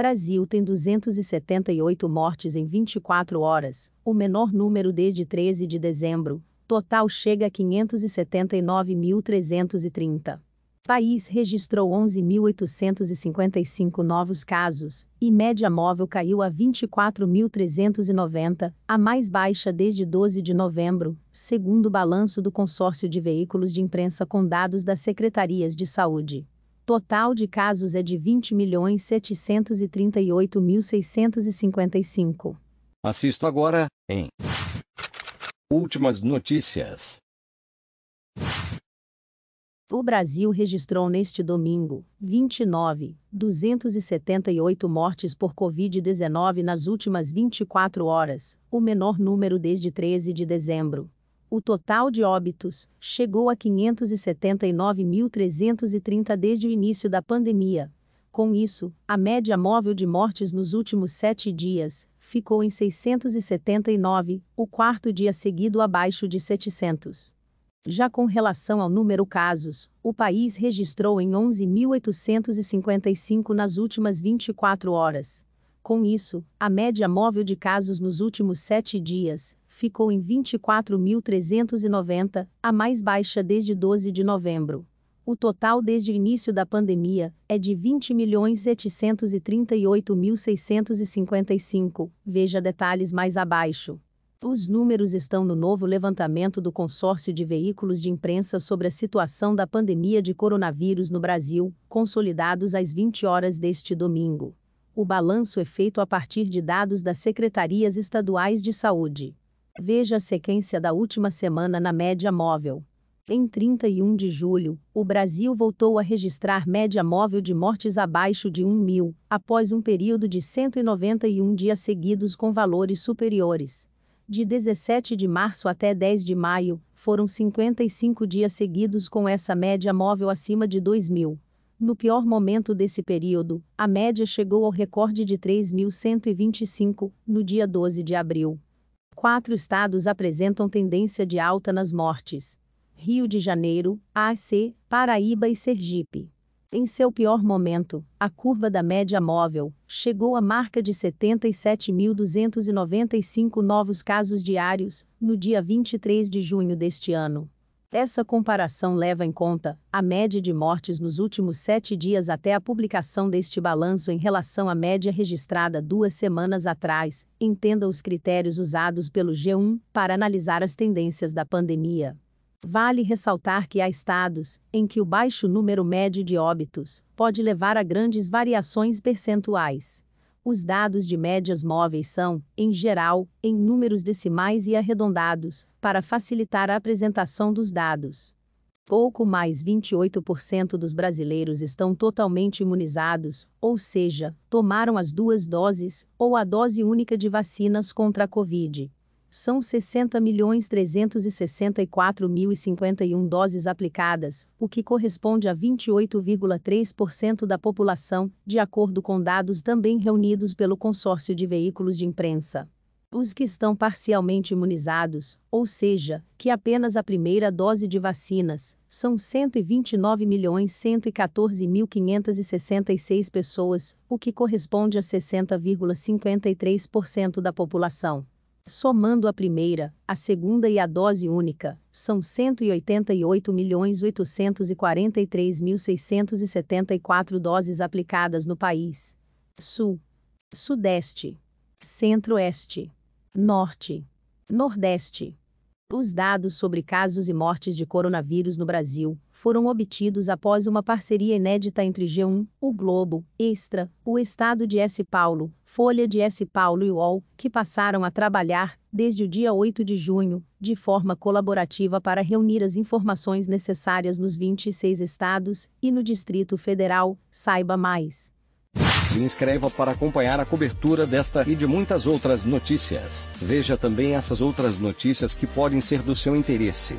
Brasil tem 278 mortes em 24 horas, o menor número desde 13 de dezembro. Total chega a 579.330. País registrou 11.855 novos casos, e média móvel caiu a 24.390, a mais baixa desde 12 de novembro, segundo o balanço do consórcio de veículos de imprensa com dados das secretarias de saúde total de casos é de 20.738.655. Assisto agora, em Últimas notícias. O Brasil registrou neste domingo, 29, 278 mortes por Covid-19 nas últimas 24 horas, o menor número desde 13 de dezembro. O total de óbitos chegou a 579.330 desde o início da pandemia. Com isso, a média móvel de mortes nos últimos sete dias ficou em 679, o quarto dia seguido abaixo de 700. Já com relação ao número casos, o país registrou em 11.855 nas últimas 24 horas. Com isso, a média móvel de casos nos últimos sete dias ficou em 24.390, a mais baixa desde 12 de novembro. O total desde o início da pandemia é de 20.738.655. Veja detalhes mais abaixo. Os números estão no novo levantamento do consórcio de veículos de imprensa sobre a situação da pandemia de coronavírus no Brasil, consolidados às 20 horas deste domingo. O balanço é feito a partir de dados das secretarias estaduais de saúde. Veja a sequência da última semana na média móvel. Em 31 de julho, o Brasil voltou a registrar média móvel de mortes abaixo de 1 mil, após um período de 191 dias seguidos com valores superiores. De 17 de março até 10 de maio, foram 55 dias seguidos com essa média móvel acima de 2 mil. No pior momento desse período, a média chegou ao recorde de 3.125, no dia 12 de abril quatro estados apresentam tendência de alta nas mortes: Rio de Janeiro, AC, Paraíba e Sergipe. Em seu pior momento, a curva da média móvel chegou à marca de 77.295 novos casos diários no dia 23 de junho deste ano. Essa comparação leva em conta a média de mortes nos últimos sete dias até a publicação deste balanço em relação à média registrada duas semanas atrás. Entenda os critérios usados pelo G1 para analisar as tendências da pandemia. Vale ressaltar que há estados em que o baixo número médio de óbitos pode levar a grandes variações percentuais. Os dados de médias móveis são, em geral, em números decimais e arredondados, para facilitar a apresentação dos dados. Pouco mais 28% dos brasileiros estão totalmente imunizados, ou seja, tomaram as duas doses ou a dose única de vacinas contra a Covid são 60.364.051 doses aplicadas, o que corresponde a 28,3% da população, de acordo com dados também reunidos pelo consórcio de veículos de imprensa. Os que estão parcialmente imunizados, ou seja, que apenas a primeira dose de vacinas, são 129.114.566 pessoas, o que corresponde a 60,53% da população. Somando a primeira, a segunda e a dose única, são 188.843.674 doses aplicadas no país. Sul, Sudeste, Centro-Oeste, Norte, Nordeste. Os dados sobre casos e mortes de coronavírus no Brasil foram obtidos após uma parceria inédita entre G1, o Globo, Extra, o Estado de S. Paulo, Folha de S. Paulo e UOL, que passaram a trabalhar, desde o dia 8 de junho, de forma colaborativa para reunir as informações necessárias nos 26 estados e no Distrito Federal. Saiba mais. Se inscreva para acompanhar a cobertura desta e de muitas outras notícias. Veja também essas outras notícias que podem ser do seu interesse.